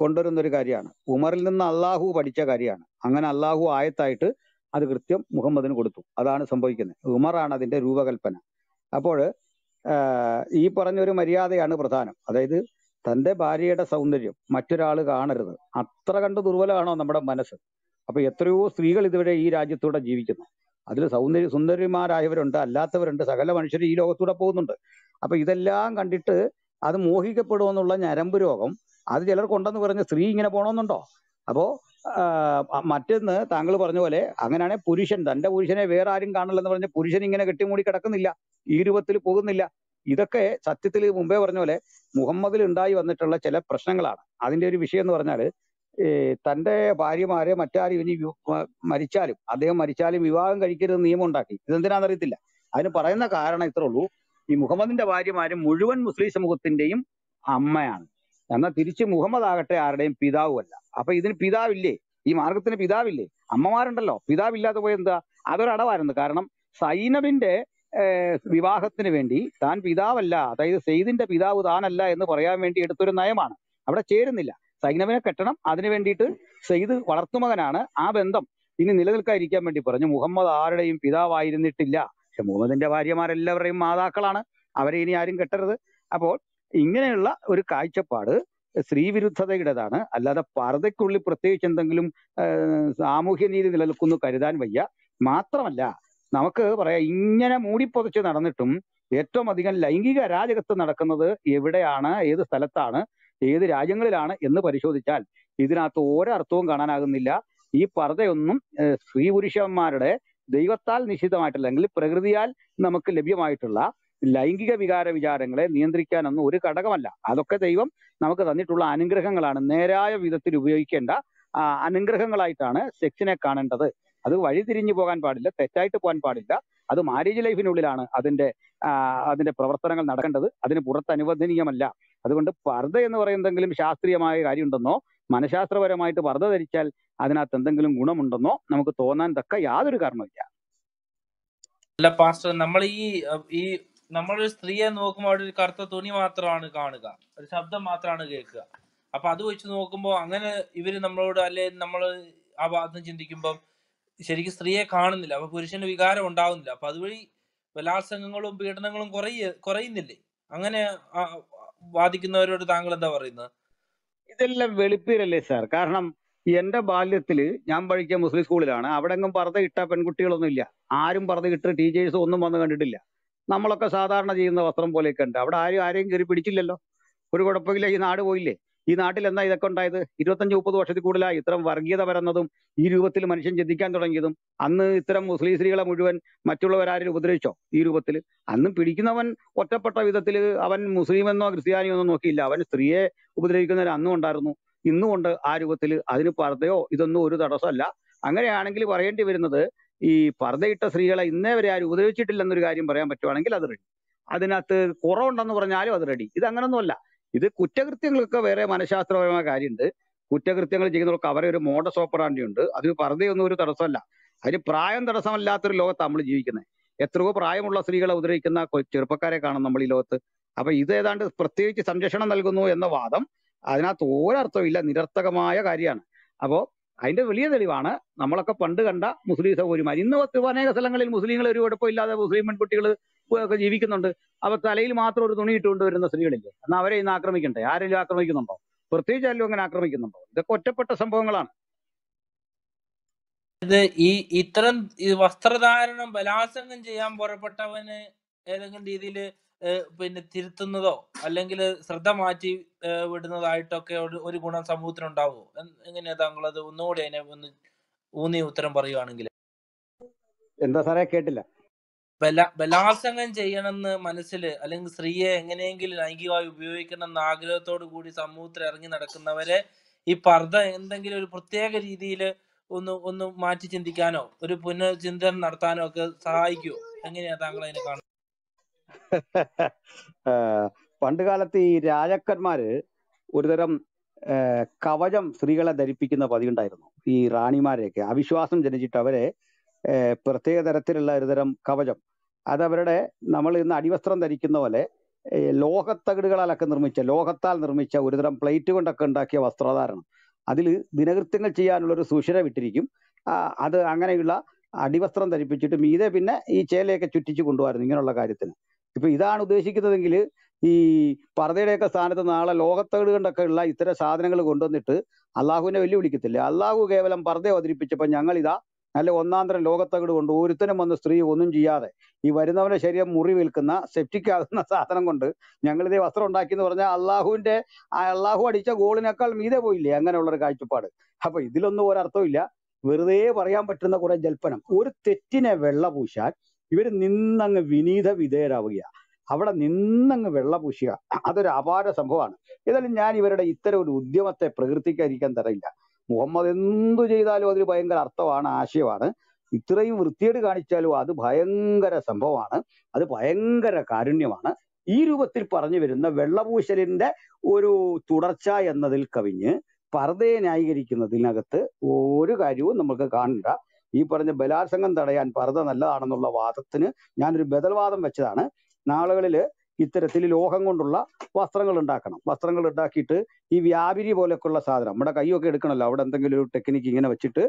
കൊണ്ടുവരുന്ന ഒരു കാര്യമാണ് ഉമറിൽ നിന്ന് അള്ളാഹു പഠിച്ച കാര്യമാണ് അങ്ങനെ അള്ളാഹു ആയത്തായിട്ട് അത് കൃത്യം മുഹമ്മദിന് കൊടുത്തു അതാണ് സംഭവിക്കുന്നത് ഉമറാണ് അതിന്റെ രൂപകൽപ്പന അപ്പോൾ ഈ പറഞ്ഞൊരു മര്യാദയാണ് പ്രധാനം അതായത് തൻ്റെ ഭാര്യയുടെ സൗന്ദര്യം മറ്റൊരാൾ കാണരുത് അത്ര കണ്ട് ദുർബലമാണോ നമ്മുടെ മനസ്സ് അപ്പൊ എത്രയോ സ്ത്രീകൾ ഇതുവരെ ഈ രാജ്യത്തൂടെ ജീവിക്കുന്നു അതിൽ സൗന്ദര്യ സുന്ദരിമാരായവരുണ്ട് അല്ലാത്തവരുണ്ട് സകല മനുഷ്യർ ഈ ലോകത്തൂടെ പോകുന്നുണ്ട് അപ്പൊ ഇതെല്ലാം കണ്ടിട്ട് അത് മോഹിക്കപ്പെടുമെന്നുള്ള ഞരമ്പ് രോഗം അത് കൊണ്ടെന്ന് പറഞ്ഞ് സ്ത്രീ ഇങ്ങനെ പോണമെന്നുണ്ടോ അപ്പോ മറ്റൊന്ന് താങ്കൾ പറഞ്ഞ പോലെ അങ്ങനെയാണെങ്കിൽ പുരുഷൻ തന്റെ പുരുഷനെ വേറെ ആരും കാണില്ലെന്ന് പറഞ്ഞ പുരുഷൻ ഇങ്ങനെ കെട്ടിമൂടി കിടക്കുന്നില്ല ഈ രൂപത്തിൽ പോകുന്നില്ല ഇതൊക്കെ സത്യത്തിൽ മുമ്പേ പറഞ്ഞ പോലെ മുഹമ്മദിൽ ഉണ്ടായി വന്നിട്ടുള്ള ചില പ്രശ്നങ്ങളാണ് അതിന്റെ ഒരു വിഷയം എന്ന് പറഞ്ഞാൽ തന്റെ ഭാര്യമാരെ മറ്റാരും ഇനി മരിച്ചാലും അദ്ദേഹം മരിച്ചാലും വിവാഹം കഴിക്കരുത് നിയമം ഉണ്ടാക്കി ഇതെന്തിനാണെന്നറിയത്തില്ല അതിന് പറയുന്ന കാരണം ഇത്രേ ഉള്ളൂ ഈ മുഹമ്മദിന്റെ ഭാര്യമാരും മുഴുവൻ മുസ്ലിം സമൂഹത്തിന്റെയും അമ്മയാണ് എന്നാൽ തിരിച്ച് മുഹമ്മദ് ആകട്ടെ ആരുടെയും പിതാവുമല്ല അപ്പൊ ഇതിന് പിതാവില്ലേ ഈ മാർഗത്തിന് പിതാവില്ലേ അമ്മമാരുണ്ടല്ലോ പിതാവില്ലാതെ പോയ എന്താ അതൊരടവായിരുന്നു കാരണം സൈനബിന്റെ വിവാഹത്തിന് വേണ്ടി താൻ പിതാവല്ല അതായത് സെയ്ദിന്റെ പിതാവ് താനല്ല എന്ന് പറയാൻ വേണ്ടി എടുത്തൊരു നയമാണ് അവിടെ ചേരുന്നില്ല സൈനബിനെ കെട്ടണം അതിനു വേണ്ടിയിട്ട് സെയ്ദ് വളർത്തുമകനാണ് ആ ബന്ധം ഇനി നിലനിൽക്കാതിരിക്കാൻ വേണ്ടി പറഞ്ഞു മുഹമ്മദ് ആരുടെയും പിതാവായിരുന്നിട്ടില്ല പക്ഷെ മുഹമ്മദിന്റെ ഭാര്യമാരെല്ലാവരുടെയും മാതാക്കളാണ് അവരെ ഇനി ആരും കെട്ടരുത് അപ്പോൾ ഇങ്ങനെയുള്ള ഒരു കാഴ്ചപ്പാട് സ്ത്രീവിരുദ്ധതയുടേതാണ് അല്ലാതെ പർദ്ദയ്ക്കുള്ളിൽ പ്രത്യേകിച്ച് എന്തെങ്കിലും സാമൂഹ്യ നീതി നിലനിൽക്കുന്നു കരുതാൻ വയ്യ മാത്രമല്ല നമുക്ക് പറയാം ഇങ്ങനെ മൂടിപ്പൊതച്ച് നടന്നിട്ടും ഏറ്റവും അധികം ലൈംഗിക അരാജകത്വം നടക്കുന്നത് എവിടെയാണ് ഏത് സ്ഥലത്താണ് ഏത് രാജ്യങ്ങളിലാണ് എന്ന് പരിശോധിച്ചാൽ ഇതിനകത്ത് ഒരർത്ഥവും കാണാനാകുന്നില്ല ഈ പർദ്ധയൊന്നും സ്ത്രീ പുരുഷന്മാരുടെ ദൈവത്താൽ നിഷിതമായിട്ടുള്ള അല്ലെങ്കിൽ പ്രകൃതിയാൽ നമുക്ക് ലഭ്യമായിട്ടുള്ള ലൈംഗിക വികാര വിചാരങ്ങളെ നിയന്ത്രിക്കാനൊന്നും ഒരു ഘടകമല്ല അതൊക്കെ ദൈവം നമുക്ക് തന്നിട്ടുള്ള അനുഗ്രഹങ്ങളാണ് നേരായ വിധത്തിൽ ഉപയോഗിക്കേണ്ട അനുഗ്രഹങ്ങളായിട്ടാണ് സെക്സിനെ കാണേണ്ടത് അത് വഴിതിരിഞ്ഞു പോകാൻ പാടില്ല തെറ്റായിട്ട് പോകാൻ പാടില്ല അത് മാരേജ് ലൈഫിനുള്ളിലാണ് അതിന്റെ അതിന്റെ പ്രവർത്തനങ്ങൾ നടക്കേണ്ടത് അതിന് പുറത്ത് അനുവദനീയമല്ല അതുകൊണ്ട് പർദ്ദ എന്ന് പറയുന്നതെങ്കിലും ശാസ്ത്രീയമായ കാര്യമുണ്ടെന്നോ മനഃശാസ്ത്രപരമായിട്ട് വർദ്ധ ധരിച്ചാൽ അതിനകത്ത് എന്തെങ്കിലും ഗുണമുണ്ടെന്നോ നമുക്ക് തോന്നാൻ തക്ക യാതൊരു കാരണവുമില്ല അല്ല പാസ്റ്റർ നമ്മൾ ഈ ഈ നമ്മളൊരു സ്ത്രീയെ നോക്കുമ്പോൾ അവിടെ ഒരു കറുത്ത തുണി മാത്രമാണ് കാണുക ഒരു ശബ്ദം മാത്രമാണ് കേൾക്കുക അപ്പൊ അത് വെച്ച് നോക്കുമ്പോൾ അങ്ങനെ ഇവര് നമ്മളോട് അല്ലെ നമ്മൾ ആ ഭാഗത്ത് ചിന്തിക്കുമ്പോൾ ശരിക്കും സ്ത്രീയെ കാണുന്നില്ല അപ്പൊ പുരുഷന്റെ വികാരം ഉണ്ടാവുന്നില്ല അപ്പൊ അതുവഴി ബലാത്സംഗങ്ങളും പീഡനങ്ങളും കുറയ കുറയുന്നില്ലേ അങ്ങനെ വാദിക്കുന്നവരോട് താങ്കൾ എന്താ പറയുന്നത് ഇതെല്ലാം വെളുപ്പീരല്ലേ സാർ കാരണം എന്റെ ബാല്യത്തിൽ ഞാൻ പഠിക്കുക മുസ്ലിം സ്കൂളിലാണ് അവിടെങ്ങും പറത ഇട്ട പെൺകുട്ടികളൊന്നും ഇല്ല ആരും പറത കിട്ട ടീച്ചേഴ്സ് ഒന്നും വന്ന് കണ്ടിട്ടില്ല നമ്മളൊക്കെ സാധാരണ ചെയ്യുന്ന വസ്ത്രം പോലെയൊക്കെ ഉണ്ട് അവിടെ ആരും ആരെയും കയറി പിടിച്ചില്ലല്ലോ ഒരു കുഴപ്പമില്ല ഈ നാട് പോയില്ലേ ഈ നാട്ടിൽ എന്താ ഇതൊക്കെ ഉണ്ടായത് ഇരുപത്തഞ്ച് മുപ്പത് വർഷത്തിൽ കൂടുതലായി ഇത്തരം വർഗീയത പരന്നതും ഈ രൂപത്തിൽ മനുഷ്യൻ ചിന്തിക്കാൻ തുടങ്ങിയതും അന്ന് ഇത്തരം മുസ്ലിം സ്ത്രീകളെ മുഴുവൻ മറ്റുള്ളവരാരും ഉപദ്രവിച്ചോ ഈ രൂപത്തിൽ അന്ന് പിടിക്കുന്നവൻ ഒറ്റപ്പെട്ട വിധത്തിൽ അവൻ മുസ്ലിം എന്നോ ക്രിസ്ത്യാനിയോ എന്നോ നോക്കിയില്ല അവൻ സ്ത്രീയെ ഉപദ്രവിക്കുന്നവർ അന്നും ഉണ്ടായിരുന്നു ഇന്നും ഉണ്ട് ആ രൂപത്തിൽ അതിന് പർദ്ദയോ ഇതൊന്നും ഒരു തടസ്സമല്ല അങ്ങനെയാണെങ്കിൽ പറയേണ്ടി വരുന്നത് ഈ പർദ്ദയിട്ട സ്ത്രീകളെ ഇന്നേ വരെ ആരും ഉപദ്രവിച്ചിട്ടില്ലെന്നൊരു കാര്യം പറയാൻ പറ്റുവാണെങ്കിൽ അത് റെഡി അതിനകത്ത് കുറവുണ്ടെന്ന് പറഞ്ഞാലും അത് റെഡി ഇത് അങ്ങനൊന്നുമല്ല ഇത് കുറ്റകൃത്യങ്ങൾക്ക് വേറെ മനഃശാസ്ത്രപരമായ കാര്യമുണ്ട് കുറ്റകൃത്യങ്ങൾ ചെയ്യുന്നവർക്ക് അവരെ ഒരു മോഡസ് ഓപ്പറാണ്ടി ഉണ്ട് അതിന് പറഞ്ഞൊന്നും ഒരു തടസ്സമല്ല അതിന് പ്രായം തടസ്സമല്ലാത്തൊരു ലോകത്ത് നമ്മൾ ജീവിക്കുന്നത് എത്രയോ പ്രായമുള്ള സ്ത്രീകളെ ഉദ്രവിക്കുന്ന ചെറുപ്പക്കാരെ കാണും നമ്മൾ ഈ ലോകത്ത് അപ്പൊ ഇത് ഏതാണ്ട് പ്രത്യേകിച്ച് സംരക്ഷണം നൽകുന്നു എന്ന വാദം അതിനകത്ത് ഇല്ല നിരർത്ഥകമായ കാര്യമാണ് അപ്പോൾ അതിന്റെ വലിയ തെളിവാണ് നമ്മളൊക്കെ പണ്ട് കണ്ട മുസ്ലിം സൗകര്യമാർ ഇന്ന് അനേക സ്ഥലങ്ങളിൽ മുസ്ലിങ്ങൾ ഒരു കുഴപ്പമില്ലാതെ മുസ്ലിം പെൺകുട്ടികൾ ഒക്കെ ജീവിക്കുന്നുണ്ട് അവർ തലയിൽ മാത്രം ഒരു തുണി ഇട്ടുകൊണ്ട് വരുന്ന സ്ത്രീകളില്ലേ എന്നാൽ അവരെ ഇന്ന് ആക്രമിക്കണ്ടേ ആരെങ്കിലും ആക്രമിക്കുന്നുണ്ടോ പ്രത്യേകിച്ച് ആരെങ്കിലും അങ്ങനെ ആക്രമിക്കുന്നുണ്ടോ ഇതൊക്കെ ഒറ്റപ്പെട്ട സംഭവങ്ങളാണ് ഈ ഇത്തരം വസ്ത്രധാരണം ബലാത്സംഗം ചെയ്യാൻ പുറപ്പെട്ടവന് ഏതെങ്കിലും രീതിയിൽ പിന്നെ തിരുത്തുന്നതോ അല്ലെങ്കിൽ ശ്രദ്ധ മാറ്റി വിടുന്നതായിട്ടൊക്കെ ഒരു ഗുണം സമൂഹത്തിനുണ്ടാവുമോ എങ്ങനെയാ താങ്കൾ അത് ഒന്നുകൂടി അതിനെ ഒന്ന് ഊന്നി ഉത്തരം പറയുവാണെങ്കിൽ എന്താ സാറേ കേട്ടില്ല ബലാത്സംഗം ചെയ്യണമെന്ന് മനസ്സിൽ അല്ലെങ്കിൽ സ്ത്രീയെ എങ്ങനെയെങ്കിലും ലൈംഗികമായി ഉപയോഗിക്കണം എന്ന ആഗ്രഹത്തോടു കൂടി സമൂഹത്തിൽ ഇറങ്ങി നടക്കുന്നവരെ ഈ പർദ്ധ എന്തെങ്കിലും ഒരു പ്രത്യേക രീതിയിൽ ഒന്ന് ഒന്ന് മാറ്റി ചിന്തിക്കാനോ ഒരു പുനർചിന്തനം നടത്താനോ ഒക്കെ സഹായിക്കുമോ എങ്ങനെയാ താങ്കൾ അതിനെ കാണുന്നത് [laughs] പണ്ട് കാലത്ത് ഈ രാജാക്കന്മാര് ഒരുതരം കവചം സ്ത്രീകളെ ധരിപ്പിക്കുന്ന പതിവുണ്ടായിരുന്നു ഈ റാണിമാരെയൊക്കെ അവിശ്വാസം ജനിച്ചിട്ട് അവരെ പ്രത്യേക തരത്തിലുള്ള ഒരുതരം കവചം അതവരുടെ നമ്മൾ ഇന്ന് അടിവസ്ത്രം ധരിക്കുന്ന പോലെ ലോഹത്തകിടുകളാലൊക്കെ നിർമ്മിച്ച ലോഹത്താൽ നിർമ്മിച്ച ഒരുതരം പ്ലേറ്റ് കൊണ്ടൊക്കെ ഉണ്ടാക്കിയ വസ്ത്രധാരണം അതിൽ ദിനകൃത്യങ്ങൾ ചെയ്യാനുള്ള ഒരു സുഷിര വിട്ടിരിക്കും അത് അങ്ങനെയുള്ള അടിവസ്ത്രം ധരിപ്പിച്ചിട്ട് മീതെ പിന്നെ ഈ ചേലയൊക്കെ ചുറ്റിച്ച് കൊണ്ടുപോകാറുണ്ട് ഇങ്ങനെയുള്ള കാര്യത്തിന് ഇപ്പൊ ഇതാണ് ഉദ്ദേശിക്കുന്നതെങ്കിൽ ഈ പർദ്ദയുടെയൊക്കെ സ്ഥാനത്ത് നാളെ ലോകത്തേട് കൊണ്ടൊക്കെ ഉള്ള ഇത്തരം സാധനങ്ങൾ കൊണ്ടുവന്നിട്ട് അള്ളാഹുവിനെ വെല്ലുവിളിക്കത്തില്ല അള്ളാഹു കേവലം പർദ്ദ അവതരിപ്പിച്ചപ്പോൾ ഞങ്ങളിതാ നല്ല ഒന്നാന്തരം ലോകത്തകട് കൊണ്ട് ഒരുത്തനും വന്ന് സ്ത്രീ ഒന്നും ചെയ്യാതെ ഈ വരുന്നവന്റെ ശരീരം മുറിവേൽക്കുന്ന സെപ്റ്റിക് ആകുന്ന സാധനം കൊണ്ട് ഞങ്ങളിതേ വസ്ത്രം ഉണ്ടാക്കി എന്ന് പറഞ്ഞാൽ അള്ളാഹുവിന്റെ അള്ളാഹു അടിച്ച ഗോളിനേക്കാൾ മീതെ പോയില്ലേ അങ്ങനെയുള്ളൊരു കാഴ്ചപ്പാട് അപ്പൊ ഇതിലൊന്നും ഇല്ല വെറുതെ പറയാൻ പറ്റുന്ന കുറെ ജൽപ്പനം ഒരു തെറ്റിനെ വെള്ള പൂശാൻ ഇവർ നിന്നങ്ങ് വിനീത വിധേയരാവുകയാണ് അവിടെ നിന്നങ്ങ് വെള്ളപൂശുക അതൊരു അപാര സംഭവമാണ് ഏതായാലും ഞാൻ ഇവരുടെ ഇത്തരം ഒരു ഉദ്യമത്തെ പ്രകൃതിക്കായിരിക്കാൻ തരയില്ല മുഹമ്മദ് എന്തു ചെയ്താലും അതൊരു ഭയങ്കര അർത്ഥമാണ് ആശയമാണ് ഇത്രയും വൃത്തിയേട് കാണിച്ചാലും അത് ഭയങ്കര സംഭവമാണ് അത് ഭയങ്കര കാരുണ്യമാണ് ഈ രൂപത്തിൽ പറഞ്ഞു വരുന്ന വെള്ളപൂശലിന്റെ ഒരു തുടർച്ച എന്നതിൽ കവിഞ്ഞ് പർദയെ ന്യായീകരിക്കുന്നതിനകത്ത് ഒരു കാര്യവും നമുക്ക് കാണണ്ട ഈ പറഞ്ഞ ബലാത്സംഗം തടയാൻ പർദ്ദ നല്ലതാണെന്നുള്ള വാദത്തിന് ഞാനൊരു ബദൽവാദം വെച്ചതാണ് നാളുകളിൽ ഇത്തരത്തിൽ ലോഹം കൊണ്ടുള്ള വസ്ത്രങ്ങൾ ഉണ്ടാക്കണം വസ്ത്രങ്ങൾ ഉണ്ടാക്കിയിട്ട് ഈ വ്യാപിരി പോലെയൊക്കെയുള്ള സാധനം നമ്മുടെ കൈയൊക്കെ എടുക്കണമല്ലോ അവിടെ എന്തെങ്കിലും ഒരു ടെക്നിക്ക് ഇങ്ങനെ വെച്ചിട്ട്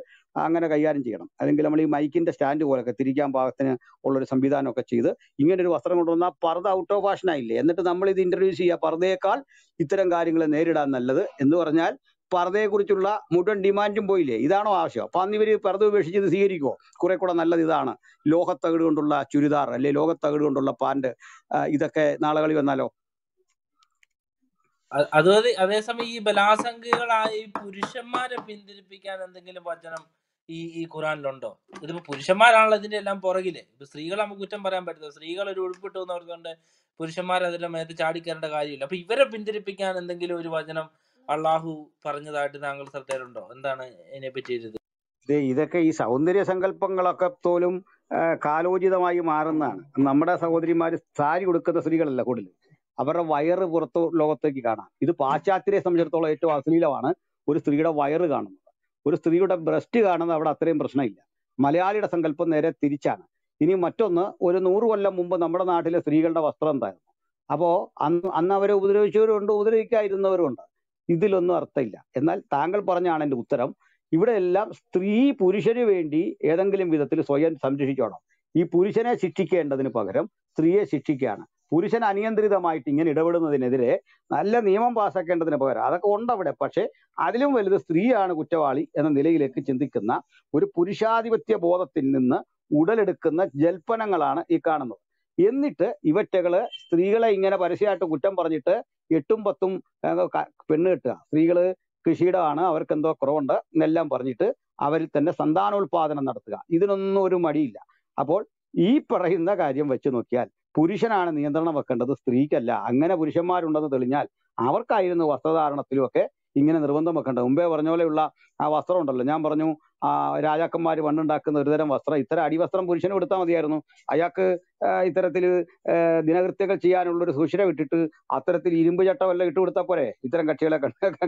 അങ്ങനെ കൈകാര്യം ചെയ്യണം അല്ലെങ്കിൽ നമ്മൾ ഈ മൈക്കിന്റെ സ്റ്റാൻഡ് പോലൊക്കെ തിരിക്കാൻ പാകത്തിന് ഉള്ളൊരു സംവിധാനമൊക്കെ ചെയ്ത് ഇങ്ങനെ ഒരു വസ്ത്രം കൊണ്ടുവന്നാൽ പർദ്ദ ഔട്ട് ഓഫ് ഫാഷനായില്ലേ എന്നിട്ട് നമ്മൾ ഇത് ഇൻട്രൊഡ്യൂസ് ചെയ്യുക പർദ്ദയേക്കാൾ ഇത്തരം കാര്യങ്ങൾ നേരിടാൻ നല്ലത് എന്ന് പറഞ്ഞാൽ കുറിച്ചുള്ള മുഴുവൻ ഡിമാൻഡും പോയില്ലേ ഇതാണോ ആവശ്യം അപ്പൊ അന്ന് ഇവര് പർദ്ദ ഉപേക്ഷിച്ചത് സ്വീകരിക്കുമോ കുറെ കൂടെ നല്ലത് ഇതാണ് ലോഹത്തകട് കൊണ്ടുള്ള ചുരിദാർ അല്ലെ ലോഹത്തകട് കൊണ്ടുള്ള പാൻറ് ഇതൊക്കെ നാളുകളിൽ വന്നാലോ അതുപോലെ അതേസമയം ഈ ബലാസംഖ്യകളായി പുരുഷന്മാരെ പിന്തിരിപ്പിക്കാൻ എന്തെങ്കിലും വചനം ഈ ഈ ഖുറാനിലുണ്ടോ ഇതിപ്പോ പുരുഷന്മാരാണല്ലോ ഇതിന്റെ എല്ലാം പുറകില് ഇപ്പൊ സ്ത്രീകൾ നമുക്ക് കുറ്റം പറയാൻ പറ്റില്ല സ്ത്രീകൾ ഒരു ഉൾപ്പെട്ടു എന്നവർക്കുണ്ട് പുരുഷന്മാരെ അതിന്റെ മേത്ത് ചാടിക്കേണ്ട കാര്യമില്ല അപ്പൊ ഇവരെ പിന്തിരിപ്പിക്കാൻ എന്തെങ്കിലും ഒരു വചനം അള്ളാഹു പറഞ്ഞതായിട്ട് താങ്കൾ ശ്രദ്ധയിലുണ്ടോ എന്താണ് ഇതിനെ പറ്റിയിരുന്നത് ഇതൊക്കെ ഈ സൗന്ദര്യ സങ്കല്പങ്ങളൊക്കെ തോലും കാലോചിതമായി മാറുന്നതാണ് നമ്മുടെ സഹോദരിമാര് സാരി കൊടുക്കുന്ന സ്ത്രീകളല്ല കൂടുതൽ അവരുടെ വയറ് പുറത്തു ലോകത്തേക്ക് കാണാം ഇത് പാശ്ചാത്യരെ സംബന്ധിച്ചിടത്തോളം ഏറ്റവും അശ്ലീലമാണ് ഒരു സ്ത്രീയുടെ വയറ് കാണുന്നത് ഒരു സ്ത്രീയുടെ ബ്രസ്റ്റ് കാണുന്നത് അവിടെ അത്രയും പ്രശ്നമില്ല മലയാളിയുടെ സങ്കല്പം നേരെ തിരിച്ചാണ് ഇനി മറ്റൊന്ന് ഒരു നൂറ് കൊല്ലം മുമ്പ് നമ്മുടെ നാട്ടിലെ സ്ത്രീകളുടെ വസ്ത്രം എന്തായിരുന്നു അപ്പോ അന്ന് അന്ന് അവരെ ഉപദ്രവിച്ചവരുണ്ട് ഉപദ്രവിക്കാതിരുന്നവരുണ്ട് ഇതിലൊന്നും അർത്ഥമില്ല എന്നാൽ താങ്കൾ പറഞ്ഞാണ് എൻ്റെ ഉത്തരം ഇവിടെ എല്ലാം സ്ത്രീ പുരുഷന് വേണ്ടി ഏതെങ്കിലും വിധത്തിൽ സ്വയം സംരക്ഷിക്കണം ഈ പുരുഷനെ ശിക്ഷിക്കേണ്ടതിന് പകരം സ്ത്രീയെ ശിക്ഷിക്കുകയാണ് പുരുഷൻ അനിയന്ത്രിതമായിട്ട് ഇങ്ങനെ ഇടപെടുന്നതിനെതിരെ നല്ല നിയമം പാസാക്കേണ്ടതിന് പകരം അതൊക്കെ ഉണ്ടവിടെ പക്ഷേ അതിലും വലുത് സ്ത്രീയാണ് കുറ്റവാളി എന്ന നിലയിലേക്ക് ചിന്തിക്കുന്ന ഒരു പുരുഷാധിപത്യ ബോധത്തിൽ നിന്ന് ഉടലെടുക്കുന്ന ജൽപ്പനങ്ങളാണ് ഈ കാണുന്നത് എന്നിട്ട് ഇവറ്റകള് സ്ത്രീകളെ ഇങ്ങനെ പരസ്യമായിട്ട് കുറ്റം പറഞ്ഞിട്ട് എട്ടും പത്തും പെണ്ണ് കെട്ടുക സ്ത്രീകള് കൃഷിയിടമാണ് അവർക്ക് എന്തോ കുറവുണ്ട് എന്നെല്ലാം പറഞ്ഞിട്ട് അവരിൽ തന്നെ സന്താനോൽപാദനം നടത്തുക ഇതിനൊന്നും ഒരു മടിയില്ല അപ്പോൾ ഈ പറയുന്ന കാര്യം വെച്ച് നോക്കിയാൽ പുരുഷനാണ് നിയന്ത്രണം വെക്കേണ്ടത് സ്ത്രീക്കല്ല അങ്ങനെ പുരുഷന്മാരുണ്ടെന്ന് തെളിഞ്ഞാൽ അവർക്കായിരുന്നു വസ്ത്രധാരണത്തിലും ഒക്കെ ഇങ്ങനെ നിർബന്ധം വെക്കേണ്ടത് മുമ്പേ പറഞ്ഞ പോലെയുള്ള ആ വസ്ത്രം ഉണ്ടല്ലോ ഞാൻ പറഞ്ഞു ആ രാജാക്കന്മാർ പണ്ടുണ്ടാക്കുന്ന ഒരുതരം വസ്ത്രം ഇത്തരം അടിവസ്ത്രം പുരുഷന് കൊടുത്താൽ മതിയായിരുന്നു അയാൾക്ക് ഇത്തരത്തിൽ ദിനകൃത്യങ്ങൾ ചെയ്യാനുള്ള ഒരു സൂചന വിട്ടിട്ട് അത്തരത്തിൽ ഇരുമ്പ് ചട്ടം വല്ല കൊടുത്താൽ പോരെ ഇത്തരം കക്ഷികളെ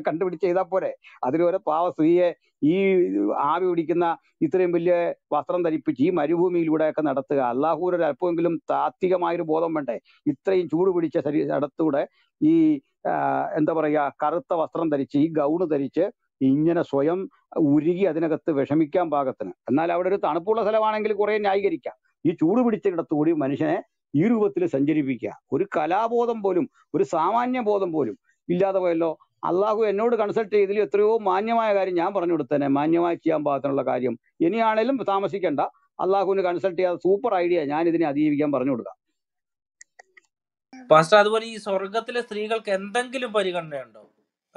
കണ്ടുപിടിച്ച് ചെയ്താൽ പോരെ അതിലൊരു പാവ സ്ത്രീയെ ഈ ആവി പിടിക്കുന്ന ഇത്രയും വലിയ വസ്ത്രം ധരിപ്പിച്ച് ഈ മരുഭൂമിയിലൂടെയൊക്കെ നടത്തുക അള്ളാഹൂർ ഒരു അല്പമെങ്കിലും താത്വികമായൊരു ബോധം വേണ്ടേ ഇത്രയും ചൂട് പിടിച്ച നടത്തൂടെ ഈ എന്താ പറയുക കറുത്ത വസ്ത്രം ധരിച്ച് ഈ ഗൗണ് ധരിച്ച് ഇങ്ങനെ സ്വയം ഉരുകി അതിനകത്ത് വിഷമിക്കാൻ പാകത്തിന് എന്നാൽ അവിടെ ഒരു തണുപ്പുള്ള സ്ഥലമാണെങ്കിൽ കുറേ ന്യായീകരിക്കാം ഈ ചൂട് പിടിച്ചിടത്ത് കൂടി മനുഷ്യനെ ഈ രൂപത്തിൽ സഞ്ചരിപ്പിക്കുക ഒരു കലാബോധം പോലും ഒരു സാമാന്യ ബോധം പോലും ഇല്ലാതെ പോയല്ലോ അള്ളാഹു എന്നോട് കൺസൾട്ട് ചെയ്തതിൽ എത്രയോ മാന്യമായ കാര്യം ഞാൻ പറഞ്ഞു കൊടുത്തന്നെ മാന്യമായി ചെയ്യാൻ പാകത്തിനുള്ള കാര്യം ഇനിയാണേലും താമസിക്കേണ്ട അള്ളാഹുവിന് കൺസൾട്ട് ചെയ്യാതെ സൂപ്പർ ഐഡിയ ഞാൻ ഇതിനെ അതിജീവിക്കാൻ പറഞ്ഞു കൊടുക്കാം അതുപോലെ ഈ സ്വർഗത്തിലെ സ്ത്രീകൾക്ക് എന്തെങ്കിലും പരിഗണനയുണ്ടോ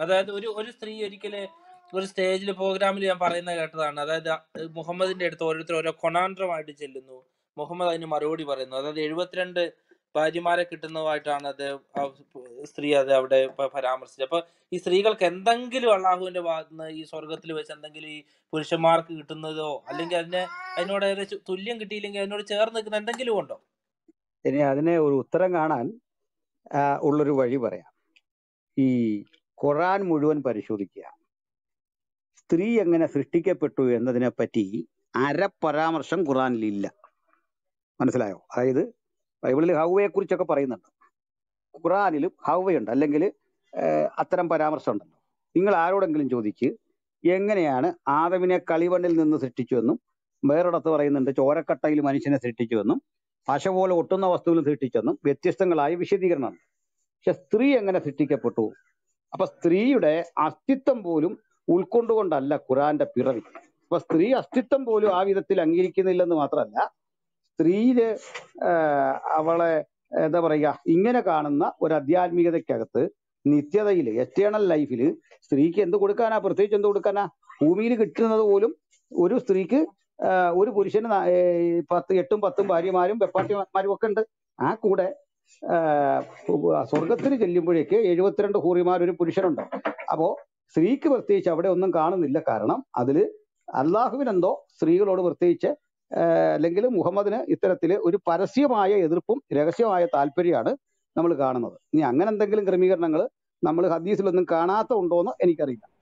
അതായത് ഒരു ഒരു സ്ത്രീ ഒരിക്കലും ഒരു സ്റ്റേജിൽ പ്രോഗ്രാമിൽ ഞാൻ പറയുന്നത് കേട്ടതാണ് അതായത് മുഹമ്മദിന്റെ അടുത്ത് ഓരോരുത്തർ ഓരോ കൊണാണ്ട്രമായിട്ട് ചെല്ലുന്നു മുഹമ്മദ് അതിന് മറുപടി പറയുന്നു അതായത് എഴുപത്തിരണ്ട് ഭാര്യമാരെ കിട്ടുന്നതായിട്ടാണ് അത് സ്ത്രീ അത് അവിടെ പരാമർശിച്ചത് അപ്പൊ ഈ സ്ത്രീകൾക്ക് എന്തെങ്കിലും അള്ളാഹുവിന്റെ ഭാഗത്തുനിന്ന് ഈ സ്വർഗത്തിൽ വെച്ച് എന്തെങ്കിലും ഈ പുരുഷന്മാർക്ക് കിട്ടുന്നതോ അല്ലെങ്കിൽ അതിനെ അതിനോട് തുല്യം കിട്ടിയില്ലെങ്കിൽ അതിനോട് ചേർന്ന് നിൽക്കുന്ന എന്തെങ്കിലും ഉണ്ടോ ഇനി അതിനെ ഒരു ഉത്തരം കാണാൻ ഉള്ളൊരു വഴി പറയാം ഈ ഖുറാൻ മുഴുവൻ പരിശോധിക്കുക സ്ത്രീ എങ്ങനെ സൃഷ്ടിക്കപ്പെട്ടു എന്നതിനെപ്പറ്റി അരപരാമർശം ഖുറാനിലില്ല മനസ്സിലായോ അതായത് ബൈബിളിൽ ഹൗവയെ കുറിച്ചൊക്കെ പറയുന്നുണ്ട് ഖുറാനിലും ഹൗവയുണ്ട് അല്ലെങ്കിൽ അത്തരം പരാമർശം ഉണ്ടല്ലോ നിങ്ങൾ ആരോടെങ്കിലും ചോദിച്ച് എങ്ങനെയാണ് ആദമിനെ കളിവണ്ണിൽ നിന്ന് സൃഷ്ടിച്ചുവെന്നും വേറൊരിടത്ത് പറയുന്നുണ്ട് ചോരക്കട്ടയിൽ മനുഷ്യനെ സൃഷ്ടിച്ചുവെന്നും പശ പോലെ ഒട്ടുന്ന വസ്തുവിൽ സൃഷ്ടിച്ചെന്നും വ്യത്യസ്തങ്ങളായ വിശദീകരണം പക്ഷെ സ്ത്രീ എങ്ങനെ സൃഷ്ടിക്കപ്പെട്ടു അപ്പൊ സ്ത്രീയുടെ അസ്തിത്വം പോലും ഉൾക്കൊണ്ടുകൊണ്ടല്ല ഖുറാന്റെ പിറവി അപ്പൊ സ്ത്രീ അസ്തിത്വം പോലും ആ വിധത്തിൽ അംഗീകരിക്കുന്നില്ലെന്ന് മാത്രമല്ല സ്ത്രീയില് അവളെ എന്താ പറയുക ഇങ്ങനെ കാണുന്ന ഒരു അധ്യാത്മികതയ്ക്കകത്ത് നിത്യതയിൽ എക്സ്റ്റേണൽ ലൈഫിൽ സ്ത്രീക്ക് എന്ത് കൊടുക്കാനാ പ്രത്യേകിച്ച് എന്ത് കൊടുക്കാനാ ഭൂമിയിൽ കിട്ടുന്നത് പോലും ഒരു സ്ത്രീക്ക് ഒരു പുരുഷന് പത്ത് എട്ടും പത്തും ഭാര്യമാരും വെപ്പാട്ടിമാരും ഒക്കെ ഉണ്ട് ആ കൂടെ സ്വർഗത്തിന് ചെല്ലുമ്പോഴേക്ക് എഴുപത്തിരണ്ട് ഹൂറിമാർ ഒരു പുരുഷനുണ്ട് അപ്പോ സ്ത്രീക്ക് പ്രത്യേകിച്ച് അവിടെ ഒന്നും കാണുന്നില്ല കാരണം അതിൽ അള്ളാഹുവിനെന്തോ സ്ത്രീകളോട് പ്രത്യേകിച്ച് അല്ലെങ്കിൽ മുഹമ്മദിന് ഇത്തരത്തിൽ ഒരു പരസ്യമായ എതിർപ്പും രഹസ്യമായ താല്പര്യമാണ് നമ്മൾ കാണുന്നത് ഇനി അങ്ങനെ എന്തെങ്കിലും ക്രമീകരണങ്ങൾ നമ്മൾ ഹദീസിലൊന്നും കാണാത്ത ഉണ്ടോ എന്ന് എനിക്കറിയില്ല